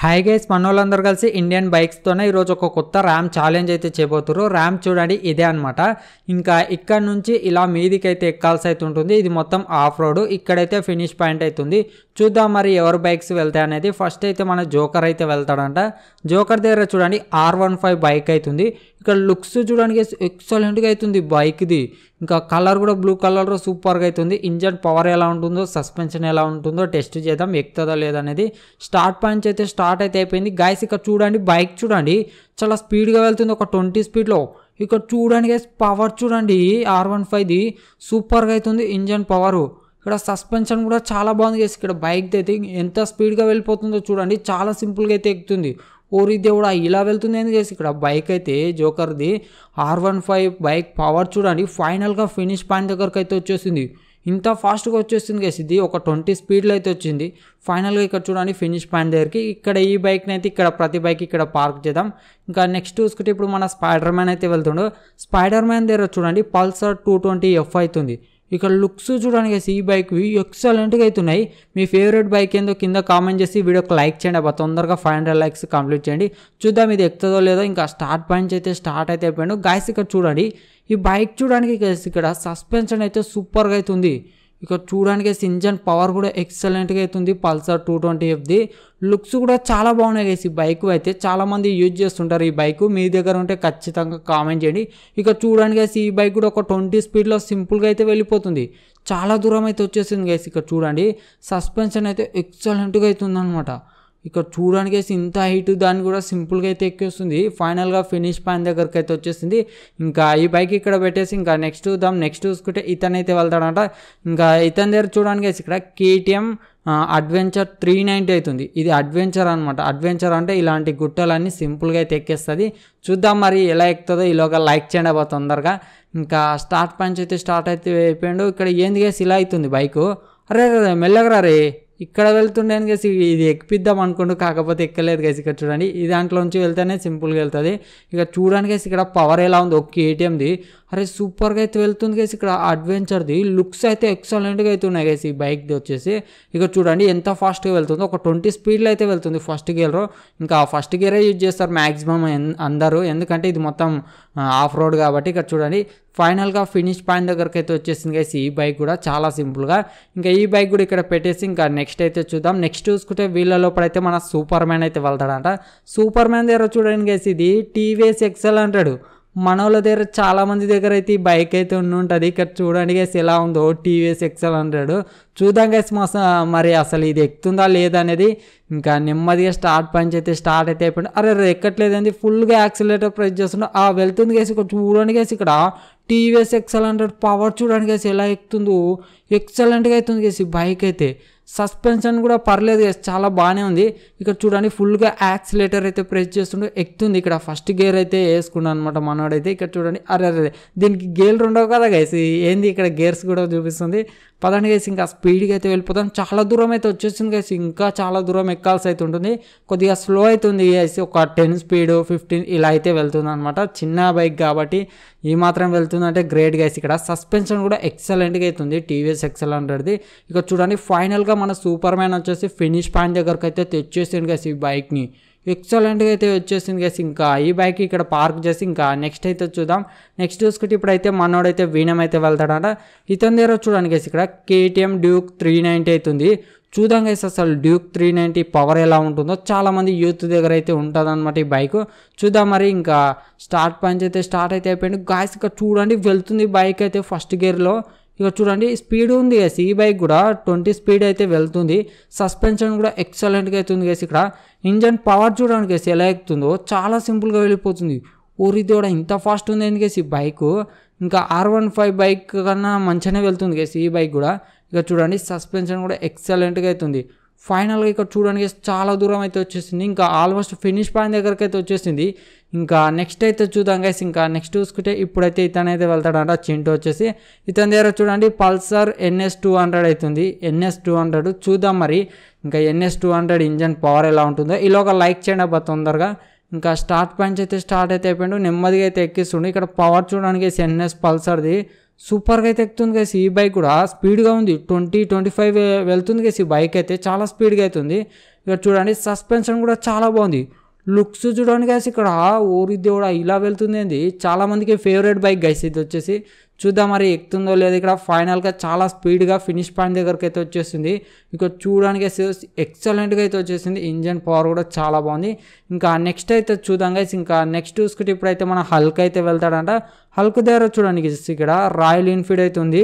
hi guys మనోళ్ళందరూ కలిసి Indian బైక్స్తోనే ఈరోజు ఒక కొత్త ర్యామ్ ఛాలెంజ్ అయితే చేయబోతున్నారు ర్యామ్ చూడండి ఇదే అనమాట ఇంకా ఇక్కడ నుంచి ఇలా మీదికి అయితే ఎక్కాల్సి అయితే ఉంటుంది ఇది మొత్తం ఆఫ్ రోడ్ ఇక్కడైతే ఫినిష్ పాయింట్ అవుతుంది చూద్దాం మరి ఎవరు బైక్స్ వెళ్తాయి అనేది ఫస్ట్ అయితే మన జోకర్ అయితే వెళ్తాడంట జోకర్ దగ్గర చూడండి ఆర్ వన్ ఫైవ్ బైక్ అవుతుంది ఇక్కడ లుక్స్ చూడడానికి ఎక్సలెంట్గా అవుతుంది బైక్ది ఇంకా కలర్ కూడా బ్లూ కలర్లో సూపర్గా అవుతుంది ఇంజన్ పవర్ ఎలా ఉంటుందో సస్పెన్షన్ ఎలా ఉంటుందో టెస్ట్ చేద్దాం ఎక్కుతుందో లేదనేది స్టార్ట్ పాయింట్స్ అయితే స్టార్ట్ అయితే అయిపోయింది గాయస్ ఇక్కడ చూడండి బైక్ చూడండి చాలా స్పీడ్గా వెళ్తుంది ఒక ట్వంటీ స్పీడ్లో ఇక్కడ చూడడానికి పవర్ చూడండి ఆర్ వన్ ఫైవ్ది సూపర్గా అవుతుంది ఇంజన్ పవరు ఇక్కడ సస్పెన్షన్ కూడా చాలా బాగుంది చేసి ఇక్కడ బైక్ అయితే ఎంత స్పీడ్గా వెళ్ళిపోతుందో చూడండి చాలా సింపుల్గా అయితే ఎక్కుతుంది ఓరి దేవుడు ఇలా వెళ్తుంది అని చేసి ఇక్కడ బైక్ అయితే జోకర్ది R one five bike power చూడండి ఫైనల్గా ఫినిష్ పాయింట్ దగ్గరకు అయితే వచ్చేసింది ఇంత ఫాస్ట్గా వచ్చేస్తుంది కేసు ఇది ఒక ట్వంటీ స్పీడ్లో అయితే వచ్చింది ఫైనల్గా ఇక్కడ చూడండి ఫినిష్ పాయింట్ దగ్గరికి ఇక్కడ ఈ బైక్ని అయితే ఇక్కడ ప్రతి బైక్ ఇక్కడ పార్క్ చేద్దాం ఇంకా నెక్స్ట్ చూసుకుంటే ఇప్పుడు మన స్పైడర్ మ్యాన్ అయితే వెళ్తుండో స్పైడర్ మ్యాన్ దగ్గర చూడండి పల్సర్ టూ ట్వంటీ ఎఫ్ అవుతుంది ఇక్కడ లుక్స్ చూడడానికి ఈ బైక్వి ఎక్సలెంట్గా అవుతున్నాయి మీ ఫేవరెట్ బైక్ ఏందో కింద కామెంట్ చేసి వీడియోకి లైక్ చేయండి అబ్బా తొందరగా ఫైవ్ హండ్రెడ్ లైక్స్ కంప్లీట్ చేయండి చూద్దాం ఇది ఎక్కుతుందో లేదో ఇంకా స్టార్ట్ పాయింట్స్ అయితే స్టార్ట్ అయితే అయిపోయాడు గాయస్ ఇక్కడ చూడండి ఈ బైక్ చూడడానికి ఇక్కడ సస్పెన్షన్ అయితే సూపర్గా అవుతుంది ఇక చూడడానికి ఇంజన్ పవర్ కూడా ఎక్సలెంట్గా అవుతుంది పల్సర్ టూ ట్వంటీ ఎఫ్ది లుక్స్ కూడా చాలా బాగున్నాయి గైస్ ఈ బైక్ అయితే చాలామంది యూజ్ చేస్తుంటారు ఈ బైక్ మీ దగ్గర ఉంటే ఖచ్చితంగా కామెంట్ చేయండి ఇక చూడడానికి గైస్ ఈ బైక్ కూడా ఒక ట్వంటీ స్పీడ్లో సింపుల్గా అయితే వెళ్ళిపోతుంది చాలా దూరం అయితే వచ్చేసింది గైస్ ఇక్కడ చూడండి సస్పెన్షన్ అయితే ఎక్సలెంట్గా అవుతుంది అనమాట ఇక్కడ చూడడానికి అయితే ఇంత హైట్ దాన్ని కూడా సింపుల్గా అయితే ఎక్కేస్తుంది ఫైనల్గా ఫినిష్ పాయింట్ దగ్గరికి అయితే వచ్చేసింది ఇంకా ఈ బైక్ ఇక్కడ పెట్టేసి ఇంకా నెక్స్ట్ దాం నెక్స్ట్ చూసుకుంటే ఇతను అయితే వెళ్తాడంట ఇంకా ఇతని దగ్గర చూడడానికి అయితే ఇక్కడ కేటీఎం అడ్వెంచర్ త్రీ నైంటీ అవుతుంది ఇది అడ్వెంచర్ అనమాట అడ్వెంచర్ అంటే ఇలాంటి గుట్టలన్నీ సింపుల్గా అయితే ఎక్కేస్తుంది చూద్దాం మరి ఎలా ఎక్కుతుందో ఈలోగా లైక్ చేయండి అబ్బా తొందరగా ఇంకా స్టార్ట్ పంచ్ అయితే స్టార్ట్ అయితే అయిపోయాడు ఇక్కడ ఏంది ఇలా అవుతుంది బైకు అరే రే రే ఇక్కడ వెళ్తుండే కేసి ఇది ఎక్కిద్దాం అనుకుంటూ కాకపోతే ఎక్కలేదు కేసి ఇక్కడ చూడండి ఈ దాంట్లోంచి వెళ్తేనే సింపుల్గా వెళ్తుంది ఇక చూడడానికి ఇక్కడ పవర్ ఎలా ఉంది ఒక్క ఏటీఎంది అరే సూపర్గా అయితే వెళ్తుంది కేసి ఇక్కడ అడ్వెంచర్ది లుక్స్ అయితే ఎక్సలెంట్గా అయితే ఉన్నాయి గేసి ఈ బైక్ది వచ్చేసి ఇక చూడండి ఎంత ఫాస్ట్గా వెళ్తుందో ఒక ట్వంటీ స్పీడ్లో అయితే వెళ్తుంది ఫస్ట్ గేర్ ఇంకా ఫస్ట్ గేరే యూజ్ చేస్తారు మ్యాక్సిమం అందరూ ఎందుకంటే ఇది మొత్తం ఆఫ్ రోడ్ కాబట్టి ఇక్కడ చూడండి ఫైనల్గా ఫినిష్ పాయింట్ దగ్గరకు అయితే వచ్చేసింది గైస్ ఈ బైక్ కూడా చాలా సింపుల్గా ఇంకా ఈ బైక్ కూడా ఇక్కడ పెట్టేసి ఇంకా నెక్స్ట్ అయితే చూద్దాం నెక్స్ట్ చూసుకుంటే వీళ్ళ లోపలైతే మన సూపర్ మ్యాన్ అయితే వెళ్తాడంట సూపర్ మ్యాన్ దగ్గర చూడండి గైస్ ఇది టీవీఎస్ ఎక్సెల్ అంటాడు మనోళ్ళ దగ్గర చాలామంది దగ్గర అయితే ఈ బైక్ అయితే ఉంటుంది ఇక్కడ చూడండి గైస్ ఎలా ఉందో టీవీఎస్ ఎక్సెల్ అంటాడు చూద్దాం గైస్ మా మరి అసలు ఇది ఎక్కుతుందా లేదా అనేది ఇంకా నెమ్మదిగా స్టార్ట్ పంచ్ అయితే స్టార్ట్ అయితే అయిపోయింది అరే ఎక్కట్లేదండి ఫుల్గా యాక్సిలేటర్ ప్రెస్ చేస్తుండే ఆ వెళ్తుంది గైస్ ఇక్కడ చూడండి గైస్ ఇక్కడ టీవీఎస్ ఎక్సెల్ హండ్రెడ్ పవర్ చూడడానికి అయితే ఎలా ఎక్కుతుందో ఎక్సలెంట్గా అవుతుంది కేసి బైక్ అయితే సస్పెన్షన్ కూడా పర్లేదు కేసు చాలా బాగానే ఉంది ఇక్కడ చూడండి ఫుల్గా యాక్సిలేటర్ అయితే ప్రెస్ చేస్తుండే ఎక్కుతుంది ఇక్కడ ఫస్ట్ గేర్ అయితే వేసుకున్నాను అనమాట మనవాడైతే ఇక్కడ చూడండి అరే అరే దీనికి గేర్లు ఉండవు కదా గైస్ ఏంది ఇక్కడ గేర్స్ కూడా చూపిస్తుంది పదండి గేసి ఇంకా స్పీడ్గా అయితే వెళ్ళిపోతాం చాలా దూరం అయితే వచ్చేసింది గైస్ ఇంకా చాలా దూరం ఎక్కాల్సి అయితే ఉంటుంది కొద్దిగా స్లో అవుతుంది గైస్ ఒక టెన్ స్పీడ్ ఫిఫ్టీన్ ఇలా అయితే వెళ్తుంది అనమాట చిన్న బైక్ కాబట్టి ఈ మాత్రం వెళ్తుందంటే గ్రేట్ గైస్ ఇక్కడ సస్పెన్షన్ కూడా ఎక్సలెంట్గా అవుతుంది టీవీఎస్ ఎక్సెల్ హండ్రెడ్ది ఇక చూడండి ఫైనల్గా మన సూపర్ మ్యాన్ వచ్చేసి ఫినిష్ పాయింట్ దగ్గరకు అయితే తెచ్చేసింది గైస్ ఈ బైక్ని ఎక్సలెంట్గా అయితే వచ్చేసింది గైస్ ఇంకా ఈ బైక్ ఇక్కడ పార్క్ చేసి ఇంకా నెక్స్ట్ అయితే చూద్దాం నెక్స్ట్ చూసుకుంటే ఇప్పుడైతే మనోడైతే వీణం అయితే వెళ్తాడంట ఇతని దగ్గర చూడండి ఇక్కడ కేటీఎం డ్యూక్ త్రీ నైంటీ అవుతుంది చూద్దాం గైస్ అసలు డ్యూక్ త్రీ నైంటీ పవర్ ఎలా ఉంటుందో చాలామంది యూత్ దగ్గర అయితే ఉంటుందన్నమాట ఈ బైక్ చూద్దాం మరి ఇంకా స్టార్ట్ పంచ్ అయితే స్టార్ట్ అయితే అయిపోయింది గాయస్ ఇంకా చూడండి వెళ్తుంది బైక్ అయితే ఫస్ట్ గేర్లో ఇక చూడండి స్పీడ్ ఉంది గేసి ఈ బైక్ కూడా ట్వంటీ స్పీడ్ అయితే వెళ్తుంది సస్పెన్షన్ కూడా ఎక్సలెంట్గా అవుతుంది గైస్ ఇక్కడ ఇంజన్ పవర్ చూడడానికి వేసి ఎలా ఎక్కుతుందో చాలా సింపుల్గా వెళ్ళిపోతుంది ఊరి దేవుడ ఇంత ఫాస్ట్ ఉంది ఎందుకేసి ఈ బైక్ ఇంకా ఆర్ వన్ ఫైవ్ బైక్ కన్నా మంచిగానే వెళ్తుంది గైస్ ఈ బైక్ కూడా ఇక చూడండి సస్పెన్షన్ కూడా ఎక్సలెంట్గా అవుతుంది ఫైనల్గా ఇక్కడ చూడడానికి చాలా దూరం అయితే వచ్చేసింది ఇంకా ఆల్మోస్ట్ ఫినిష్ పాయింట్ దగ్గరకు అయితే వచ్చేసింది ఇంకా నెక్స్ట్ అయితే చూద్దాం గైస్ ఇంకా నెక్స్ట్ చూసుకుంటే ఇప్పుడైతే ఇతను అయితే వెళ్తాడంట చింటూ వచ్చేసి ఇతని దగ్గర చూడండి పల్సర్ ఎన్ఎస్ టూ హండ్రెడ్ అవుతుంది ఎన్ఎస్ టూ హండ్రెడ్ చూద్దాం మరి ఇంకా NS two hundred engine power ఎలా ఉంటుందో ఇలా ఒక లైక్ చేయండి అబ్బా తొందరగా ఇంకా స్టార్ట్ పాయింట్స్ అయితే స్టార్ట్ అయితే అయిపోయాడు నెమ్మదిగా అయితే ఎక్కిస్తుండే ఇక్కడ పవర్ చూడడానికి ఎన్ఎస్ పల్సర్ది సూపర్గా అయితే ఎక్కుతుంది కదా ఈ బైక్ కూడా స్పీడ్గా ఉంది ట్వంటీ ట్వంటీ ఫైవ్ వెళ్తుంది కదా ఈ బైక్ అయితే చాలా స్పీడ్గా అవుతుంది ఇక చూడండి సస్పెన్షన్ కూడా చాలా బాగుంది లుక్స్ చూడండి కాసి ఇక్కడ ఊరి దేవుడా ఇలా వెళ్తుంది ఏంది చాలామందికి ఫేవరెట్ బైక్ గైస్ ఇది వచ్చేసి చూద్దాం మరి ఎక్కుతుందో లేదో ఇక్కడ ఫైనల్గా చాలా స్పీడ్గా ఫినిష్ పాయింట్ దగ్గరికి అయితే వచ్చేసింది ఇక్కడ చూడడానికి ఎక్సలెంట్గా అయితే వచ్చేసింది ఇంజన్ పవర్ కూడా చాలా బాగుంది ఇంకా నెక్స్ట్ అయితే చూద్దాం గైస్ ఇంకా నెక్స్ట్ చూసుకుంటే ఇప్పుడైతే మన హల్క్ అయితే వెళ్తాడంట హల్క్ దగ్గర చూడండి ఇక్కడ రాయల్ ఎన్ఫీల్డ్ అయితే ఉంది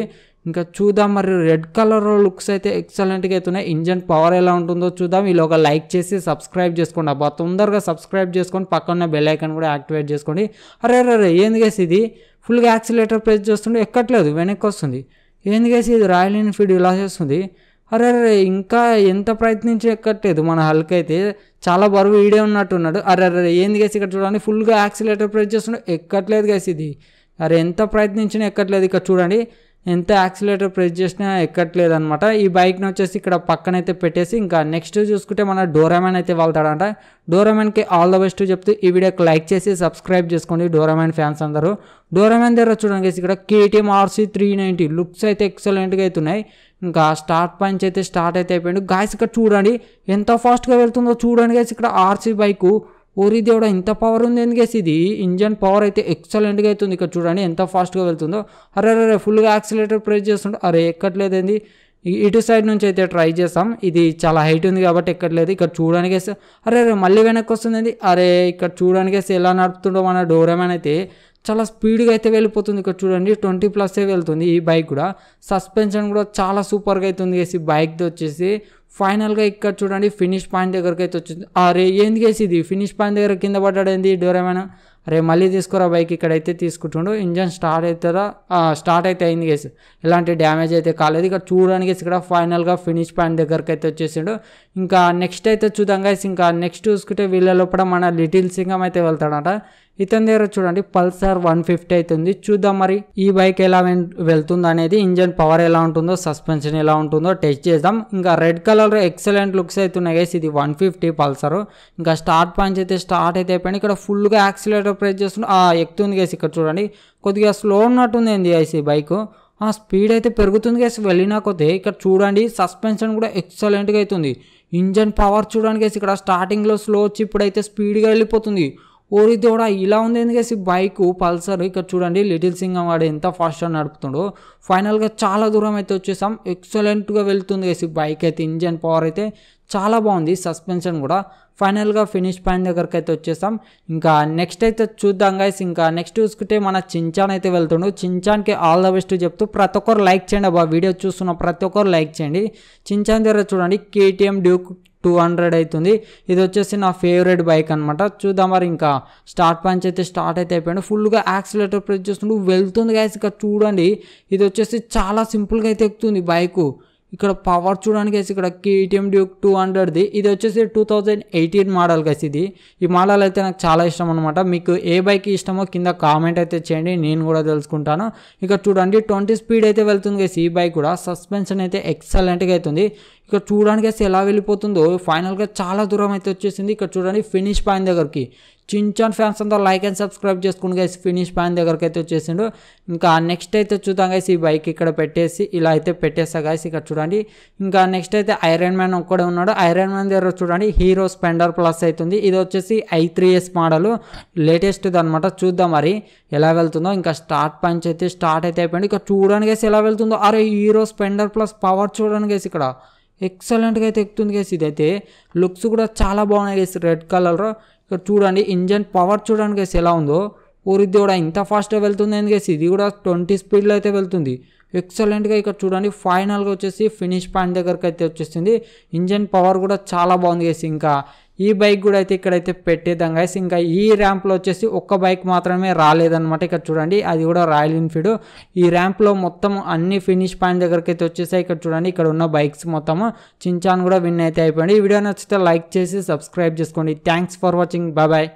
ఇంకా చూద్దాం మరి రెడ్ కలర్ లుక్స్ అయితే ఎక్సలెంట్గా అవుతున్నాయి ఇంజన్ పవర్ ఎలా ఉంటుందో చూద్దాం ఈ ఒక లైక్ చేసి సబ్స్క్రైబ్ చేసుకోండి అబ్బా తొందరగా సబ్స్క్రైబ్ చేసుకొని పక్కన బెల్ ఐకన్ కూడా యాక్టివేట్ చేసుకోండి అరే అరే ఏంది కేసు ఇది ఫుల్గా యాక్సిలేటర్ ప్రెస్ చేస్తుండే ఎక్కట్లేదు వెనక్కి వస్తుంది ఏంది కేసు ఇది రాయల్ ఎన్ఫీల్డ్ ఇలా చేస్తుంది అరే అరే ఇంకా ఎంత ప్రయత్నించి ఎక్కట్లేదు మన హల్క్ అయితే చాలా బరువు ఈడే ఉన్నట్టున్నాడు అరే అరే ఏంది కేసు ఇక్కడ చూడండి ఫుల్గా యాక్సిలేటర్ ప్రెస్ చేస్తుండే ఎక్కట్లేదు కేసు ఇది అరే ఎంత ప్రయత్నించినా ఎక్కట్లేదు ఇక్కడ చూడండి ఎంత యాక్సిలేటర్ ప్రెస్ చేసినా ఎక్కట్లేదు అనమాట ఈ బైక్ని వచ్చేసి ఇక్కడ పక్కనైతే పెట్టేసి ఇంకా నెక్స్ట్ చూసుకుంటే మన డోరామ్యాన్ అయితే వాళ్తాడంట డోరామ్యాన్కి ఆల్ ద బెస్ట్ చెప్తూ ఈ వీడియోకి లైక్ చేసి సబ్స్క్రైబ్ చేసుకోండి డోరామ్యాన్ ఫ్యాన్స్ అందరూ డోరామెన్ దగ్గర చూడండి ఇక్కడ KTM RC three ninety looks అయితే ఎక్సలెంట్గా అవుతున్నాయి ఇంకా స్టార్ట్ పాయింట్స్ అయితే స్టార్ట్ అయితే అయిపోయింది గాయస్ ఇక్కడ చూడండి ఎంత ఫాస్ట్గా వెళ్తుందో చూడండి గాయస్ ఇక్కడ ఆర్సీ బైకు ఓరి దేవుడ ఇంత పవర్ ఉంది ఎందుకేసి ఇది ఇంజన్ పవర్ అయితే ఎక్సలెంట్గా అవుతుంది ఇక్కడ చూడండి ఎంత ఫాస్ట్గా వెళ్తుందో అరే అరే ఫుల్గా యాక్సిలేటర్ ప్రెస్ చేస్తుంటే అరే ఎక్కట్లేదండి ఇటు సైడ్ నుంచి అయితే ట్రై చేస్తాం ఇది చాలా హైట్ ఉంది కాబట్టి ఎక్కట్లేదు ఇక్కడ చూడడానికి అరే అరే మళ్ళీ వెనక్కి వస్తుంది అరే ఇక్కడ చూడడానికి ఎలా నడుపుతుండో మన డోరేమాన్ అయితే చాలా స్పీడ్గా అయితే వెళ్ళిపోతుంది ఇక్కడ చూడండి ట్వంటీ ఏ వెళ్తుంది ఈ బైక్ కూడా సస్పెన్షన్ కూడా చాలా సూపర్గా అయితే ఉంది వేసి బైక్ది వచ్చేసి ఫైనల్గా ఇక్కడ చూడండి ఫినిష్ పాయింట్ దగ్గరకి అయితే వచ్చింది అరే ఏంది వేసి ఇది ఫినిష్ పాయింట్ దగ్గర కింద పడ్డాడు ఏంది డోరేమైనా అరే మళ్ళీ తీసుకురా బైక్ ఇక్కడైతే తీసుకుంటుండు ఇంజన్ స్టార్ట్ అవుతుందా స్టార్ట్ అయితే అయింది కేసు ఎలాంటి డ్యామేజ్ అయితే కాలేదు ఇక్కడ చూడడానికి ఇక్కడ ఫైనల్గా ఫినిష్ పాయింట్ దగ్గరికి అయితే వచ్చేసిండు ఇంకా నెక్స్ట్ అయితే చూద్దాం గైస్ ఇంకా నెక్స్ట్ చూసుకుంటే వీళ్ళ లోపల మన లిటిల్ సింగం అయితే వెళ్తాడంట ఇతని దగ్గర చూడండి పల్సర్ వన్ ఫిఫ్టీ అవుతుంది చూద్దాం మరి ఈ బైక్ ఎలా వెళ్తుంది అనేది ఇంజన్ పవర్ ఎలా ఉంటుందో సస్పెన్షన్ ఎలా ఉంటుందో టెస్ట్ చేద్దాం ఇంకా రెడ్ కలర్ ఎక్సలెంట్ లుక్స్ అవుతున్నాయి గైస్ ఇది వన్ ఫిఫ్టీ పల్సర్ ఇంకా స్టార్ట్ పాయింట్స్ అయితే స్టార్ట్ అయితే అయిపోయింది ఇక్కడ ఫుల్గా యాక్సిలేటర్ ప్రెస్ చేస్తున్నా ఎక్కుతుంది కేసు ఇక్కడ చూడండి కొద్దిగా స్లో ఉన్నట్టుంది ఏంది ఐసి బైక్ ఆ స్పీడ్ అయితే పెరుగుతుంది కేసు వెళ్ళినా కొద్ది ఇక్కడ చూడండి సస్పెన్షన్ కూడా ఎక్సలెంట్గా అవుతుంది ఇంజన్ పవర్ చూడడానికి ఇక్కడ స్టార్టింగ్లో స్లో వచ్చి ఇప్పుడైతే స్పీడ్గా వెళ్ళిపోతుంది ఓరి దేవుడా ఇలా ఉంది ఎందుకేసి బైక్ పల్సర్ ఇక్కడ చూడండి లిటిల్ సింగ్ వాడు ఎంత ఫాస్ట్గా నడుపుతుండో ఫైనల్గా చాలా దూరం అయితే వచ్చేసాం ఎక్సలెంట్గా వెళ్తుంది కేసి బైక్ అయితే ఇంజన్ పవర్ అయితే చాలా బాగుంది సస్పెన్షన్ కూడా ఫైనల్గా ఫినిష్ పాయింట్ దగ్గరికి అయితే వచ్చేసాం ఇంకా నెక్స్ట్ అయితే చూద్దాం గాయస్ ఇంకా నెక్స్ట్ చూసుకుంటే మన చించాన్ అయితే వెళ్తుండు చించాన్కి ఆల్ ద బెస్ట్ చెప్తూ ప్రతి ఒక్కరు లైక్ చేయండి అబ్బా వీడియో చూస్తున్న ప్రతి ఒక్కరు లైక్ చేయండి చించాన్ దగ్గర చూడండి కేటీఎం డ్యూక్ టూ హండ్రెడ్ అవుతుంది ఇది వచ్చేసి నా ఫేవరెట్ బైక్ అనమాట చూద్దాం మరి ఇంకా స్టార్ట్ పంచ్ అయితే స్టార్ట్ అయితే అయిపోయాడు ఫుల్గా యాక్సిలేటర్ ప్రెస్ చేస్తుండు వెళ్తుంది గాయస్ ఇక చూడండి ఇది వచ్చేసి చాలా సింపుల్గా అయితే ఎక్కుతుంది బైకు ఇక్కడ పవర్ చూడడానికి వేసి ఇక్కడ కేటీఎం డ్యూక్ టూ హండ్రెడ్ది ఇది వచ్చేసి టూ థౌజండ్ ఎయిటీన్ మోడల్ కలిసి ఇది ఈ మోడల్ అయితే నాకు చాలా ఇష్టం అనమాట మీకు ఏ బైక్ ఇష్టమో కింద కామెంట్ అయితే చేయండి నేను కూడా తెలుసుకుంటాను ఇక్కడ చూడండి ట్వంటీ స్పీడ్ అయితే వెళ్తుంది కసి ఈ బైక్ కూడా సస్పెన్షన్ అయితే ఎక్సలెంట్గా అవుతుంది ఇక్కడ చూడడానికి వేస్తే ఎలా వెళ్ళిపోతుందో ఫైనల్గా చాలా దూరం అయితే వచ్చేసింది ఇక్కడ చూడండి ఫినిష్ పాయింట్ దగ్గరికి చించాన్ ఫ్యాన్స్ అంతా లైక్ అండ్ సబ్స్క్రైబ్ చేసుకుని గైస్ ఫినిష్ ప్యాన్ దగ్గరికి అయితే వచ్చేసిండు ఇంకా నెక్స్ట్ అయితే చూద్దాం గైస్ ఈ బైక్ ఇక్కడ పెట్టేసి ఇలా అయితే పెట్టేస్తా గైస్ ఇక్కడ చూడండి ఇంకా నెక్స్ట్ అయితే ఐరన్ మ్యాన్ ఒక్కడే ఉన్నాడు ఐరన్ మ్యాన్ దగ్గర చూడండి హీరో స్పెండర్ ప్లస్ అవుతుంది ఇది వచ్చేసి I three S model latest అనమాట చూద్దాం మరి ఎలా వెళ్తుందో ఇంకా స్టార్ట్ పంచ్ అయితే స్టార్ట్ అయితే అయిపోయింది ఇక చూడడానికి గైస్ ఎలా వెళ్తుందో అరే హీరో స్పెండర్ ప్లస్ పవర్ చూడడానికి గైస్ ఇక్కడ ఎక్సలెంట్గా అయితే ఎక్కుతుంది గైస్ ఇదైతే లుక్స్ కూడా చాలా బాగున్నాయి గైస్ రెడ్ కలర్ ఇక్కడ చూడండి ఇంజన్ పవర్ చూడండి గైస్ ఎలా ఉందో ఊరి కూడా ఇంత ఫాస్ట్గా వెళ్తుంది అని గైస్ ఇది కూడా ట్వంటీ స్పీడ్లో అయితే వెళ్తుంది ఎక్సలెంట్గా ఇక్కడ చూడండి ఫైనల్గా వచ్చేసి ఫినిష్ పాయింట్ దగ్గరకు అయితే వచ్చేసింది ఇంజన్ పవర్ కూడా చాలా బాగుంది గైస్ ఇంకా ఈ బైక్ కూడా అయితే ఇక్కడైతే పెట్టేద్దాం గాయస్ ఇంకా ఈ ర్యాంప్లో వచ్చేసి ఒక్క బైక్ మాత్రమే రాలేదన్నమాట ఇక్కడ చూడండి అది కూడా రాయల్ ఎన్ఫీల్డ్ ఈ ర్యాంప్లో మొత్తం అన్ని ఫినిష్ పాయింట్ దగ్గరికి అయితే వచ్చేసాయి ఇక్కడ చూడండి ఇక్కడ ఉన్న బైక్స్ మొత్తము చించాన్ కూడా విన్ అయితే అయిపోయింది ఈ వీడియో నచ్చితే లైక్ చేసి సబ్స్క్రైబ్ చేసుకోండి థ్యాంక్స్ ఫర్ వాచింగ్ బాయ్